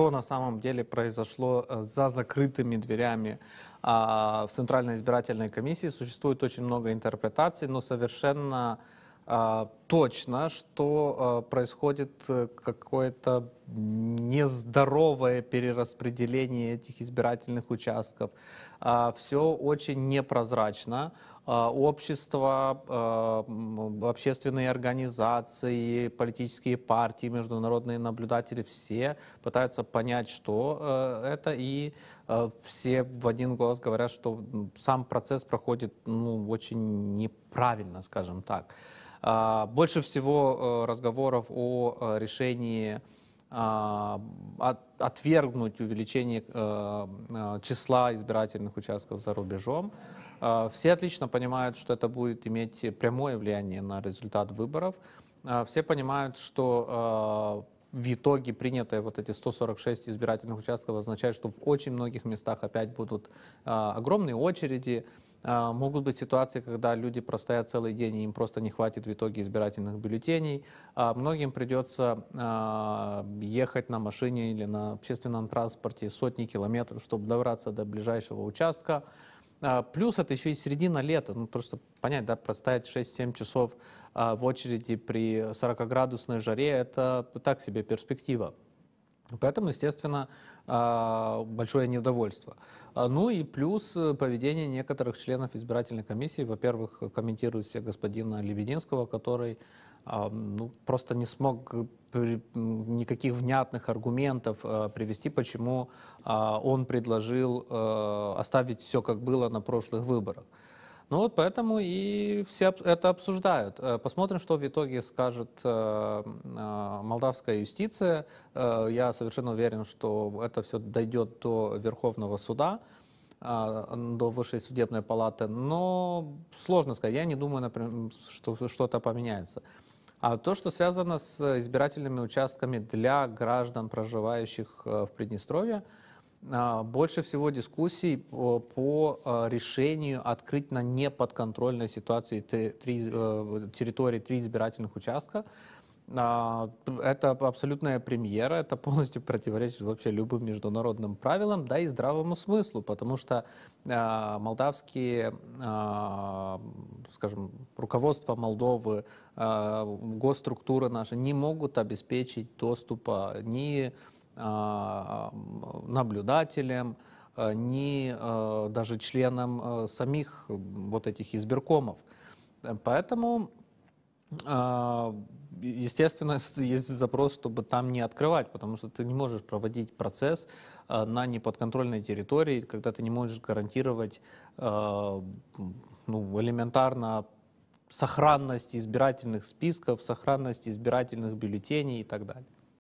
что на самом деле произошло э, за закрытыми дверями а, в Центральной избирательной комиссии. Существует очень много интерпретаций, но совершенно а, точно, что э, происходит э, какое-то нездоровое перераспределение этих избирательных участков. А, Все очень непрозрачно, а, общества, а, общественные организации, политические партии, международные наблюдатели, все пытаются понять, что э, это, и э, все в один голос говорят, что сам процесс проходит ну, очень неправильно, скажем так. А, больше всего э, разговоров о решении а, отвергнуть увеличение э, э, числа избирательных участков за рубежом. Э, все отлично понимают, что это будет иметь прямое влияние на результат выборов. Все понимают, что в итоге принятые вот эти 146 избирательных участков означают, что в очень многих местах опять будут а, огромные очереди, а, могут быть ситуации, когда люди простоят целый день, и им просто не хватит в итоге избирательных бюллетеней. А многим придется а, ехать на машине или на общественном транспорте сотни километров, чтобы добраться до ближайшего участка. А, плюс это еще и середина лета, ну, просто понять, да, простоять 6-7 часов а, в очереди при 40-градусной жаре, это так себе перспектива. Ну, поэтому, естественно, а, большое недовольство. А, ну и плюс э, поведение некоторых членов избирательной комиссии. Во-первых, комментирует господина Лебединского, который а, ну, просто не смог никаких внятных аргументов привести, почему он предложил э, оставить все как было на прошлых выборах. Ну вот поэтому и все это обсуждают. Э, посмотрим, что в итоге скажет э, э, молдавская юстиция. Я совершенно уверен, что это все дойдет до Верховного суда а, до высшей судебной палаты, но сложно сказать. Я не думаю, например, что что-то поменяется. А то, что связано с избирательными участками для граждан, проживающих в Приднестровье, а, больше всего дискуссий по а, решению открыть на неподконтрольной ситуации э, территории три избирательных участка. А, это абсолютная премьера, это полностью противоречит вообще любым международным правилам, да и здравому смыслу, потому что э, молдавские, э, скажем, руководство Молдовы, э, госструктуры наши не могут обеспечить доступа ни а, наблюдателям, а, ни а, даже членам самих вот этих избиркомов. Поэтому, естественно, есть запрос, чтобы там не открывать, потому что ты не можешь проводить процесс на неподконтрольной территории, когда ты не можешь гарантировать ну, элементарно сохранность избирательных списков, сохранность избирательных бюллетеней и так далее.